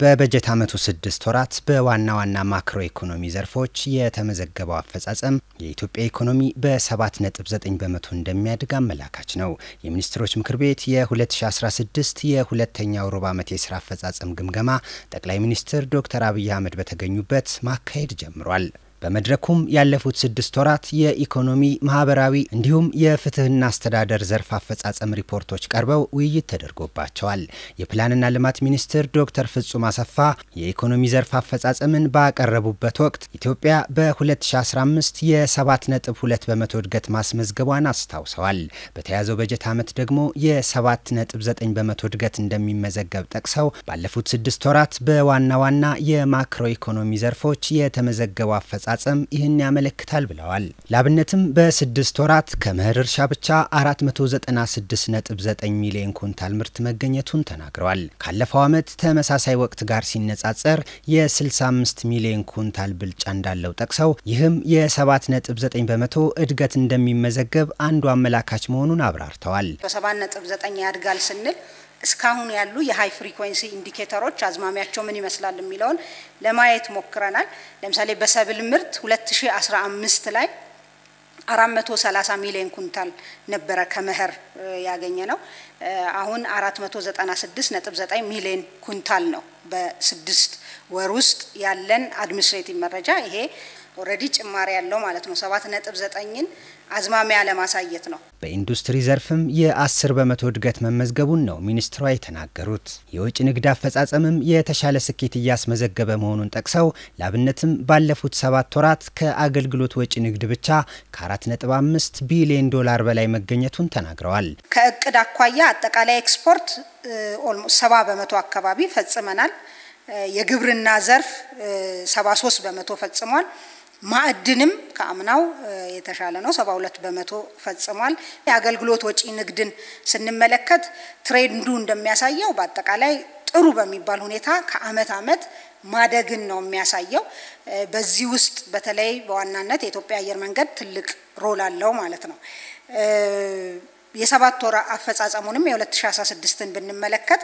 በበጀት ዓመቱ ስድስት ወራት በዋና ዋና ማክሮ ኢኮኖሚ ዘርፎች የተመዘገበው አፈጻጸም የኢትዮጵያ ኢኮኖሚ በ7.9 በመቶ እንደሚያድግ አመላካች ነው። የሚኒስትሮች ምክር ቤት የ2016 የሁለተኛው ሩብ ዓመት የስራ አፈጻጸም ግምገማ ጠቅላይ ሚኒስትር ዶክተር አብይ አህመድ በተገኙበት ማካሄድ ጀምሯል። በመድረኩም ያለፉት ስድስት ወራት የኢኮኖሚ ማህበራዊ፣ እንዲሁም የፍትህና አስተዳደር ዘርፍ አፈጻጸም ሪፖርቶች ቀርበው ውይይት ተደርጎባቸዋል። የፕላንና ልማት ሚኒስትር ዶክተር ፍጹም አሰፋ የኢኮኖሚ ዘርፍ አፈጻጸምን ባቀረቡበት ወቅት ኢትዮጵያ በ2015 የ7.2 በመቶ እድገት ማስመዝገቧን አስታውሰዋል። በተያዘው በጀት ዓመት ደግሞ የ7.9 በመቶ እድገት እንደሚመዘገብ ጠቅሰው ባለፉት ስድስት ወራት በዋና ዋና የማክሮ ኢኮኖሚ ዘርፎች የተመዘገበው አፈጻ አፈጻጸም ይህን ያመለክታል ብለዋል። ለአብነትም በስድስት ወራት ከመኸር እርሻ ብቻ 496.9 ሚሊዮን ኩንታል ምርት መገኘቱን ተናግረዋል። ካለፈው ዓመት ተመሳሳይ ወቅት ጋር ሲነጻጸር የ65 ሚሊዮን ኩንታል ብልጫ እንዳለው ጠቅሰው ይህም የ7.9 በመቶ እድገት እንደሚመዘገብ አንዱ አመላካች መሆኑን አብራርተዋል። በ7.9 ያድጋል ስንል እስካሁን ያሉ የሃይ ፍሪኩዌንሲ ኢንዲኬተሮች አዝማሚያቸው ምን ይመስላል የሚለውን ለማየት ሞክረናል። ለምሳሌ በሰብል ምርት 2015 ላይ 430 ሚሊዮን ኩንታል ነበረ ከመኸር ያገኘ ነው። አሁን 496.9 ሚሊዮን ኩንታል ነው። በስድስት ወር ውስጥ ያለን አድሚኒስትሬቲቭ መረጃ ይሄ ኦልሬዲ ጭማሪ ያለው ማለት ነው 7.9ን አዝማሚያ ለማሳየት ነው። በኢንዱስትሪ ዘርፍም የ10 በመቶ እድገት መመዝገቡን ነው ሚኒስትሯ የተናገሩት። የውጭ ንግድ አፈጻጸምም የተሻለ ስኬት እያስመዘገበ መሆኑን ጠቅሰው ለአብነትም ባለፉት ሰባት ወራት ከአገልግሎት ወጪ ንግድ ብቻ ከ4.5 ቢሊዮን ዶላር በላይ መገኘቱን ተናግረዋል። ከእቅድ አኳያ አጠቃላይ ኤክስፖርት ኦልሞስት 70 በመቶ አካባቢ ፈጽመናል። የግብርና ዘርፍ 73 በመቶ ፈጽሟል። ማዕድንም ከአምናው የተሻለ ነው፣ ሰባ በመቶ ፈጽሟል። የአገልግሎት ወጪ ንግድን ስንመለከት ትሬንዱ እንደሚያሳየው በአጠቃላይ ጥሩ በሚባል ሁኔታ ከአመት አመት ማደግን ነው የሚያሳየው። በዚህ ውስጥ በተለይ በዋናነት የኢትዮጵያ አየር መንገድ ትልቅ ሮል አለው ማለት ነው። የሰባት ወር አፈጻጸሙንም የ2016ን ብንመለከት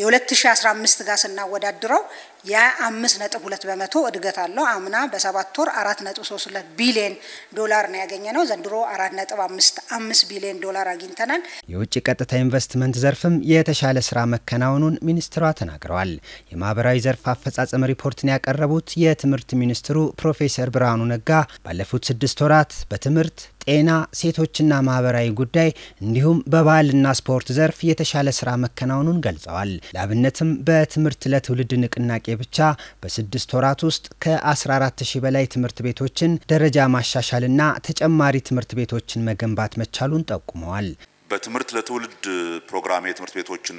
የ2015 ጋር ስናወዳድረው የአምስት ነጥብ ሁለት በመቶ እድገት አለው። አምና በሰባት ወር አራት ነጥብ ሶስት ሁለት ቢሊዮን ዶላር ነው ያገኘ ነው። ዘንድሮ አራት ነጥብ አምስት አምስት ቢሊዮን ዶላር አግኝተናል። የውጭ ቀጥታ ኢንቨስትመንት ዘርፍም የተሻለ ስራ መከናወኑን ሚኒስትሯ ተናግረዋል። የማህበራዊ ዘርፍ አፈጻጸም ሪፖርትን ያቀረቡት የትምህርት ሚኒስትሩ ፕሮፌሰር ብርሃኑ ነጋ ባለፉት ስድስት ወራት በትምህርት ጤና፣ ሴቶችና ማህበራዊ ጉዳይ እንዲሁም በባህልና ስፖርት ዘርፍ የተሻለ ስራ መከናወኑን ገልጸዋል። ለአብነትም በትምህርት ለትውልድ ንቅናቄ ብቻ በስድስት ወራት ውስጥ ከ14 ሺ በላይ ትምህርት ቤቶችን ደረጃ ማሻሻልና ተጨማሪ ትምህርት ቤቶችን መገንባት መቻሉን ጠቁመዋል። በትምህርት ለትውልድ ፕሮግራም የትምህርት ቤቶችን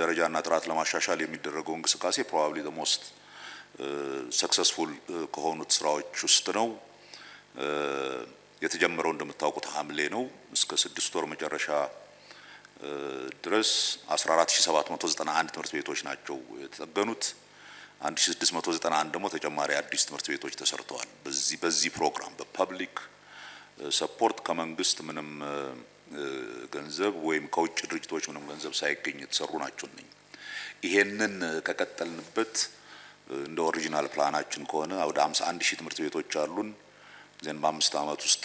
ደረጃና ጥራት ለማሻሻል የሚደረገው እንቅስቃሴ ፕሮባብሊ ሞስት ሰክሰስፉል ከሆኑት ስራዎች ውስጥ ነው። የተጀመረው እንደምታውቁት ሐምሌ ነው። እስከ ስድስት ወር መጨረሻ ድረስ 14791 ትምህርት ቤቶች ናቸው የተጠገኑት። 1691 ደግሞ ተጨማሪ አዲስ ትምህርት ቤቶች ተሰርተዋል። በዚህ በዚህ ፕሮግራም በፐብሊክ ሰፖርት ከመንግስት ምንም ገንዘብ ወይም ከውጭ ድርጅቶች ምንም ገንዘብ ሳይገኝ የተሰሩ ናቸው። ነኝ ይሄንን ከቀጠልንበት እንደ ኦሪጂናል ፕላናችን ከሆነ ወደ 51 ሺህ ትምህርት ቤቶች አሉን። ዘን በአምስት ዓመት ውስጥ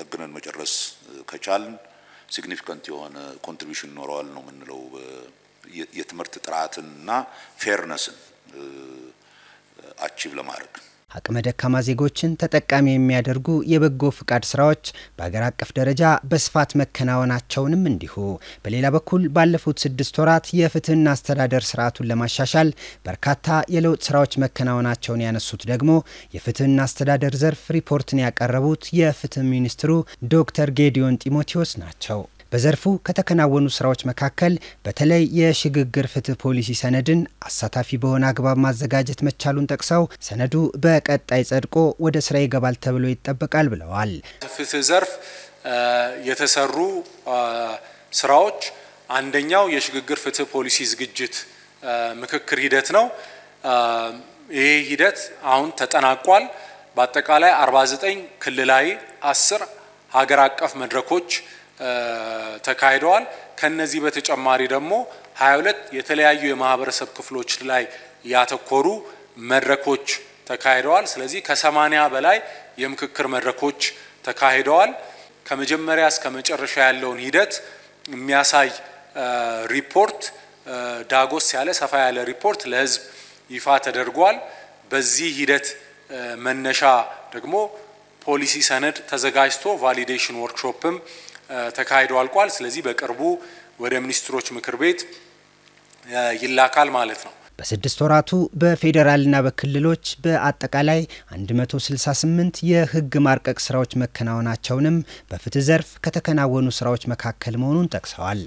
ጠግነን መጨረስ ከቻልን ሲግኒፊካንት የሆነ ኮንትሪቢሽን ይኖረዋል ነው የምንለው የትምህርት ጥራትንና ፌርነስን አቺቭ ለማድረግ አቅመ ደካማ ዜጎችን ተጠቃሚ የሚያደርጉ የበጎ ፍቃድ ስራዎች በሀገር አቀፍ ደረጃ በስፋት መከናወናቸውንም እንዲሁ። በሌላ በኩል ባለፉት ስድስት ወራት የፍትህና አስተዳደር ስርዓቱን ለማሻሻል በርካታ የለውጥ ስራዎች መከናወናቸውን ያነሱት ደግሞ የፍትህና አስተዳደር ዘርፍ ሪፖርትን ያቀረቡት የፍትህ ሚኒስትሩ ዶክተር ጌዲዮን ጢሞቴዎስ ናቸው። በዘርፉ ከተከናወኑ ስራዎች መካከል በተለይ የሽግግር ፍትህ ፖሊሲ ሰነድን አሳታፊ በሆነ አግባብ ማዘጋጀት መቻሉን ጠቅሰው ሰነዱ በቀጣይ ጸድቆ ወደ ስራ ይገባል ተብሎ ይጠበቃል ብለዋል። ፍትህ ዘርፍ የተሰሩ ስራዎች አንደኛው የሽግግር ፍትህ ፖሊሲ ዝግጅት ምክክር ሂደት ነው። ይህ ሂደት አሁን ተጠናቋል። በአጠቃላይ 49 ክልላዊ፣ 10 ሀገር አቀፍ መድረኮች ተካሂደዋል። ከነዚህ በተጨማሪ ደግሞ 22 የተለያዩ የማህበረሰብ ክፍሎች ላይ ያተኮሩ መድረኮች ተካሂደዋል። ስለዚህ ከ80 በላይ የምክክር መድረኮች ተካሂደዋል። ከመጀመሪያ እስከ መጨረሻ ያለውን ሂደት የሚያሳይ ሪፖርት ዳጎስ ያለ ሰፋ ያለ ሪፖርት ለህዝብ ይፋ ተደርጓል። በዚህ ሂደት መነሻ ደግሞ ፖሊሲ ሰነድ ተዘጋጅቶ ቫሊዴሽን ወርክሾፕም ተካሂዶ አልቋል። ስለዚህ በቅርቡ ወደ ሚኒስትሮች ምክር ቤት ይላካል ማለት ነው። በስድስት ወራቱ በፌዴራልና በክልሎች በአጠቃላይ 168 የህግ ማርቀቅ ስራዎች መከናወናቸውንም በፍትህ ዘርፍ ከተከናወኑ ስራዎች መካከል መሆኑን ጠቅሰዋል።